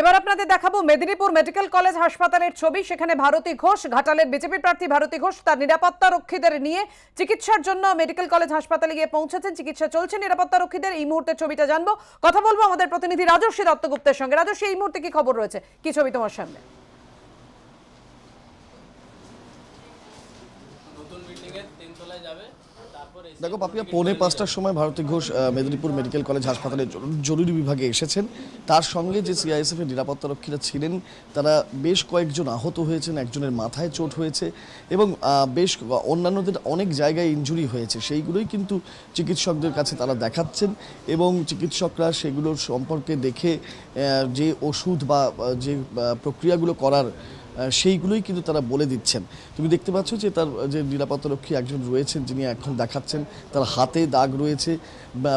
এবার আপনাদের দেখাবো মেদিনীপুর মেডিকেল কলেজ হাসপাতালের ছবি সেখানে ভারতী ঘোষ ঘাটালের বিজেপি প্রার্থী ভারতী ঘোষ তার নিরাপত্তা রক্ষীদের নিয়ে চিকিৎসার জন্য মেডিকেল কলেজ হাসপাতালে গিয়ে পৌঁছেছেন চিকিৎসা চলছে নিরাপত্তা রক্ষীদের এই মুহূর্তে ছবিটা জানবো কথা বলবো আমাদের প্রতিনিধি রাজস্বী দত্তগুপ্তের সঙ্গে রাজস্বী এই মুহূর্তে কি খবর রয়েছে কি ছবি তোমার সামনে দেখো পাপিয়া পৌনে পাঁচটার সময় ভারতী ঘোষ মেদিনীপুর মেডিকেল কলেজ হাসপাতালে জরুরি বিভাগে এসেছেন তার সঙ্গে যে সিআইএসএফ এর নিরাপত্তারক্ষীরা ছিলেন তারা বেশ কয়েকজন আহত হয়েছেন একজনের মাথায় চোট হয়েছে এবং বেশ অন্যান্যদের অনেক জায়গায় ইঞ্জুরি হয়েছে সেইগুলোই কিন্তু চিকিৎসকদের কাছে তারা দেখাচ্ছেন এবং চিকিৎসকরা সেগুলোর সম্পর্কে দেখে যে ওষুধ বা যে প্রক্রিয়াগুলো করার সেইগুলোই কিন্তু তারা বলে দিচ্ছেন তুমি দেখতে পাচ্ছ যে তার যে নিরাপত্তারক্ষী একজন রয়েছেন যিনি এখন দেখাচ্ছেন তার হাতে দাগ রয়েছে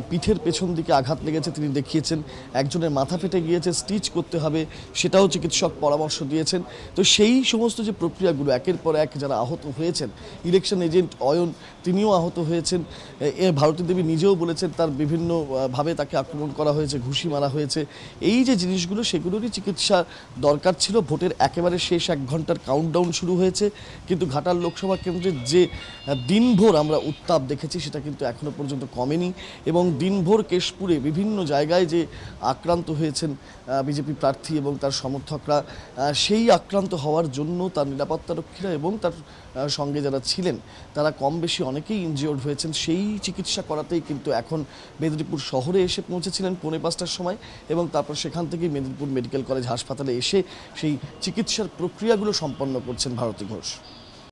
পিঠের পেছন দিকে আঘাত লেগেছে তিনি দেখিয়েছেন একজনের মাথা ফেটে গিয়েছে স্টিচ করতে হবে সেটাও চিকিৎসক পরামর্শ দিয়েছেন তো সেই সমস্ত যে প্রক্রিয়াগুলো একের পর এক যারা আহত হয়েছেন ইলেকশন এজেন্ট অয়ন তিনিও আহত হয়েছেন এ ভারতী দেবী নিজেও বলেছেন তার বিভিন্নভাবে তাকে আক্রমণ করা হয়েছে ঘুষি মারা হয়েছে এই যে জিনিসগুলো সেগুলোরই চিকিৎসা দরকার ছিল ভোটের একেবারে শেষ এক ঘন্টার কাউন্টডাউন শুরু হয়েছে কিন্তু ঘাটাল লোকসভা কেন্দ্রের যে দিনভর আমরা উত্তাপ দেখেছি সেটা কিন্তু এখনও পর্যন্ত কমেনি এবং দিনভর কেশপুরে বিভিন্ন জায়গায় যে আক্রান্ত হয়েছেন বিজেপি প্রার্থী এবং তার সমর্থকরা সেই আক্রান্ত হওয়ার জন্য তার নিরাপত্তারক্ষীরা এবং তার সঙ্গে যারা ছিলেন তারা কম বেশি অনেকেই ইনজিওর্ড হয়েছেন সেই চিকিৎসা করাতেই কিন্তু এখন মেদিনীপুর শহরে এসে পৌঁছেছিলেন পৌনে পাঁচটার সময় এবং তারপর সেখান থেকে মেদিনীপুর মেডিকেল কলেজ হাসপাতালে এসে সেই চিকিৎসার প্রক্রিয়া ক্রিয়াগুলো সম্পন্ন করছেন ভারতী ঘোষ